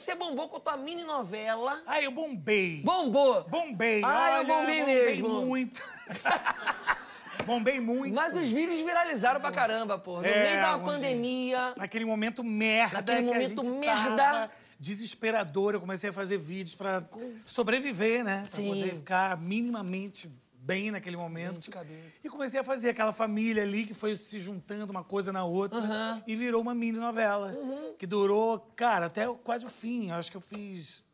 Você bombou com a tua mini novela. Ah, eu bombei. Bombou. Bombei. Ah, eu bombei, mesmo. Bombei muito. bombei muito. Mas os vídeos viralizaram pra caramba, pô. No é, meio da pandemia. naquele momento merda. Naquele momento merda. desesperador. Eu comecei a fazer vídeos pra sobreviver, né? Sim. Pra poder ficar minimamente bem naquele momento. E comecei a fazer aquela família ali que foi se juntando uma coisa na outra uhum. e virou uma mini novela uhum. que durou, cara, até quase o fim. Acho que eu fiz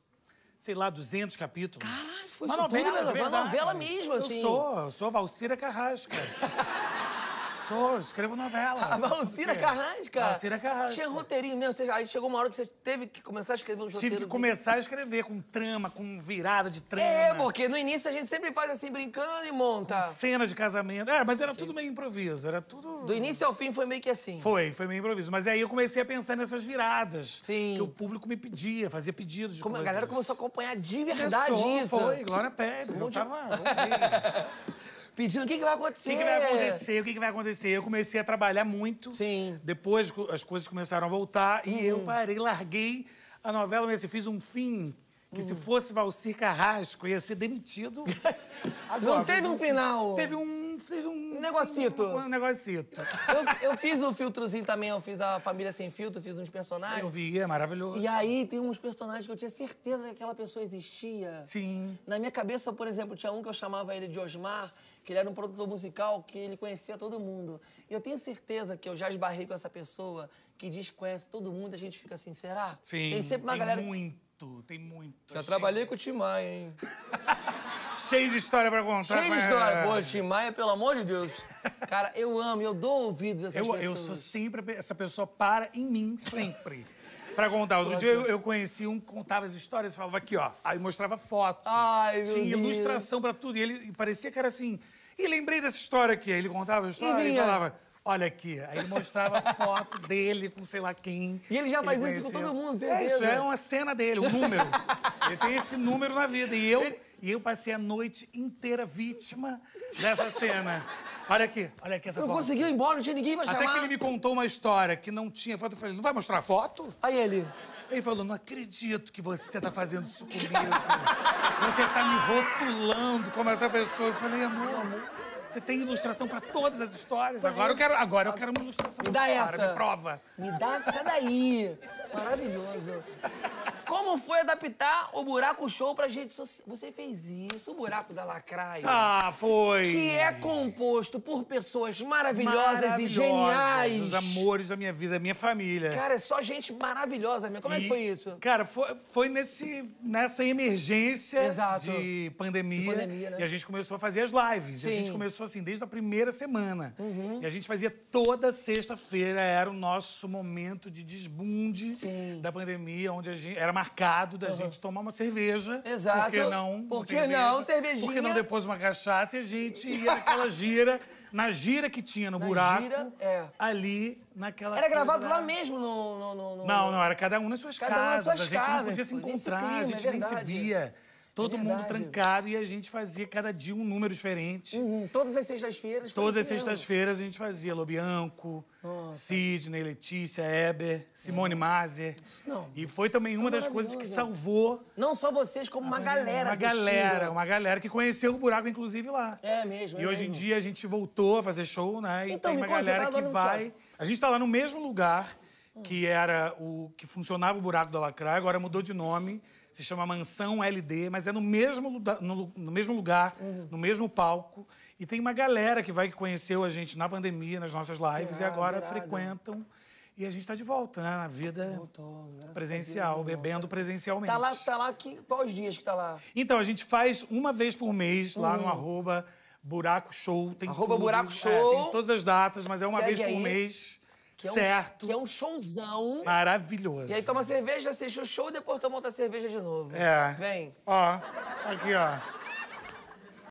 sei lá, 200 capítulos. Caralho, foi uma novela, novela, novela mesmo, assim. Eu sou, eu sou Valcira Carrasca. sou, escrevo novela. A ah, Valcira Carrasca. cara. Valcira Carrasca. Tinha roteirinho mesmo, seja, aí chegou uma hora que você teve que começar a escrever os roteiros. Tive que começar a escrever com trama, com virada de trama. É, porque no início a gente sempre faz assim, brincando e monta. Com cena de casamento. É, mas era tudo meio improviso, era tudo... Do início ao fim foi meio que assim. Foi, foi meio improviso. Mas aí eu comecei a pensar nessas viradas. Sim. Que o público me pedia, fazia pedidos de Como, A galera começou a acompanhar de verdade Começou, isso. Foi, Glória Pérez, eu tava... ok pedindo o que, que vai acontecer. O que, que, vai acontecer? O que, que, vai acontecer? Eu comecei a trabalhar muito. Sim. Depois as coisas começaram a voltar uhum. e eu uhum. parei, larguei a novela, mas fiz um fim. Que uhum. se fosse Valcir Carrasco, ia ser demitido. Agora, Não teve um, um final. Teve um, teve um um negocito. Um, um negocito. Eu, eu, fiz o filtrozinho também, eu fiz a Família Sem Filtro, fiz uns personagens. Eu vi, é maravilhoso. E aí tem uns personagens que eu tinha certeza que aquela pessoa existia. Sim. Na minha cabeça, por exemplo, tinha um que eu chamava ele de Osmar, que ele era um produtor musical que ele conhecia todo mundo. E eu tenho certeza que eu já esbarrei com essa pessoa que diz que conhece todo mundo, a gente fica assim, será? Sim. Tem sempre uma tem galera. Muito, tem muito. Já achei. trabalhei com o Tim hein? Cheio de história pra contar. Cheio de história. É. Pô, Tim Maia, pelo amor de Deus. Cara, eu amo, eu dou ouvidos a essas eu, pessoas. Eu sou sempre... Essa pessoa para em mim, sempre. pra contar. Outro dia eu, eu, conheci um que contava as histórias e falava aqui, ó. Aí mostrava foto. Ai, meu Tinha Deus. ilustração pra tudo. E ele parecia que era assim... E lembrei dessa história aqui. Aí ele contava a história e, e falava... Olha aqui, aí ele mostrava a foto dele com sei lá quem. E ele já faz isso com todo mundo, certeza. É, isso é uma cena dele, um número. ele tem esse número na vida. E eu ele... E eu passei a noite inteira vítima dessa cena. Olha aqui, olha aqui essa eu foto. Eu consegui ir embora, não tinha ninguém mais chamar. Até que ele me contou uma história que não tinha foto. Eu falei, não vai mostrar a foto? Aí ele... Ele falou, não acredito que você tá fazendo isso comigo. você tá me rotulando como essa pessoa. Eu falei, amor, você tem ilustração pra todas as histórias. Agora é. eu quero, agora eu quero uma ilustração. Me dá essa. Me prova. Me dá essa daí. Maravilhoso foi adaptar o Buraco Show pra gente social. Você fez isso, o Buraco da Lacraia. Ah, foi! Que é composto por pessoas maravilhosas, maravilhosas e geniais. Os amores da minha vida, da minha família. Cara, é só gente maravilhosa mesmo. Como e, é que foi isso? Cara, foi, foi nesse, nessa emergência Exato. de pandemia. De pandemia né? E a gente começou a fazer as lives. Sim. A gente começou assim, desde a primeira semana. Uhum. E a gente fazia toda sexta-feira. Era o nosso momento de desbunde Sim. da pandemia, onde a gente era marcado da uhum. gente tomar uma cerveja. Exato. Por que não? Por que cerveja, não, cervejinha? Por que não depois uma cachaça e a gente ia naquela gira, na gira que tinha no na buraco. Gira, é. Ali naquela. Era gravado lá, mesmo no, no, no, Não, não, era cada um nas suas cada casas. Um nas suas a gente casas. não podia se encontrar, clima, a gente é nem se via. Todo é mundo trancado e a gente fazia cada dia um número diferente. Uhum. Todas as sextas-feiras? Todas as sextas-feiras a gente fazia Lobianco, Nossa. Sidney, Letícia, Eber, Simone é. Mazer. Não. E foi também Isso é uma das coisas que salvou. Não só vocês, como uma ah, galera. Uma assistindo. galera, uma galera que conheceu o buraco, inclusive, lá. É mesmo. É e hoje mesmo. em dia a gente voltou a fazer show, né? E então, tem uma galera tá que vai. A gente tá lá no mesmo lugar que hum. era o que funcionava o buraco da Lacraia agora mudou de nome se chama Mansão LD, mas é no mesmo, lugar, no, no, mesmo lugar, uhum. no mesmo palco. E tem uma galera que vai que conheceu a gente na pandemia, nas nossas lives, é, e agora frequentam. E a gente está de volta, né? Na vida Voltou, presencial, Deus, bebendo presencialmente. Tá lá, tá lá que, quais dias que tá lá? Então, a gente faz uma vez por mês uhum. lá no uhum. arroba Buraco Show. Tem arroba tudo, Buraco é, Show. É, tem todas as datas, mas é uma Segue vez por aí. mês. Que é certo. Um, que é um showzão. Maravilhoso. E aí toma cerveja, assiste o show, depois toma outra cerveja de novo. É. Vem. Ó, aqui, ó.